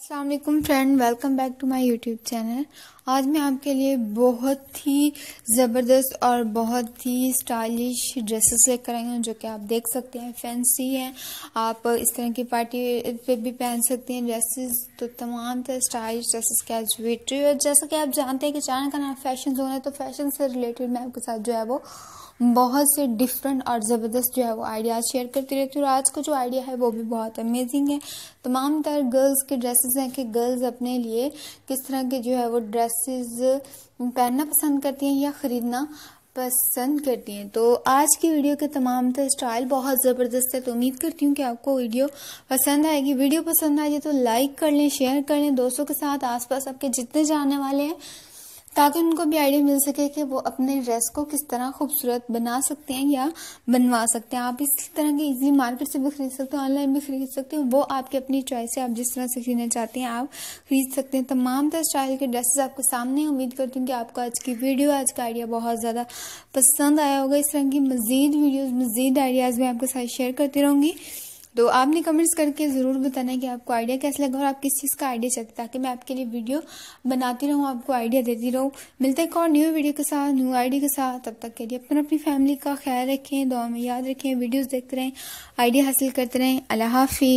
Aslam friend welcome back to my YouTube channel आज मैं आपके लिए बहुत ही ज़बरदस्त और बहुत ही स्टाइलिश ड्रेसेस लेकर आई हूँ जो कि आप देख सकते हैं फैंसी हैं आप इस तरह की पार्टी पे भी पहन सकते हैं ड्रेसेस तो तमाम तरह स्टाइलिश ड्रेसेस की और जैसा कि आप जानते हैं कि चैनल का नाम फैशन जोन है तो फैशन से रिलेटेड मैं आपके साथ जो है वो बहुत से डिफरेंट और ज़बरदस्त जो है वो आइडियाज़ शेयर करती रहती हूँ और आज का जो आइडिया है वो भी बहुत अमेजिंग है तमाम तरह गर्ल्स के ड्रेसेस हैं कि गर्ल्स अपने लिए किस तरह के जो है वो ड्रेस ड्रेसेस पहनना पसंद करती हैं या ख़रीदना पसंद करती हैं तो आज की वीडियो के तमाम तर तो स्टाइल बहुत ज़बरदस्त है तो उम्मीद करती हूँ कि आपको वीडियो पसंद आएगी वीडियो पसंद आएगी तो लाइक कर लें शेयर कर लें दोस्तों के साथ आसपास आपके जितने जाने वाले हैं ताकि उनको भी आइडिया मिल सके कि वो अपने ड्रेस को किस तरह खूबसूरत बना सकते हैं या बनवा सकते हैं आप इस तरह के इजी मार्केट से भी खरीद सकते हो ऑनलाइन भी खरीद सकते हैं वो आपकी अपनी चॉइस है आप जिस तरह से खरीदना चाहते हैं आप खरीद सकते हैं तमाम तरह स्टाइल के ड्रेसेस आपके सामने उम्मीद करती हूँ कि आपको आज की वीडियो आज का आइडिया बहुत ज़्यादा पसंद आया होगा इस तरह की मज़ीद वीडियोज़ मज़ीद आइडियाज़ मैं आपके साथ शेयर करती रहूँगी तो आपने कमेंट्स करके ज़रूर बताना है कि आपको आइडिया कैसा लगा और आप किस चीज़ का आइडिया चाहिए ताकि मैं आपके लिए वीडियो बनाती रहूँ आपको आइडिया देती रहूँ मिलते एक और न्यू वीडियो के साथ न्यू आइडिया के साथ तब तक के लिए अपना अपनी फैमिली का ख्याल रखें दुआ में याद रखें वीडियोज़ देखते रहें आइडिया हासिल करते रहें अल्लाह हाफि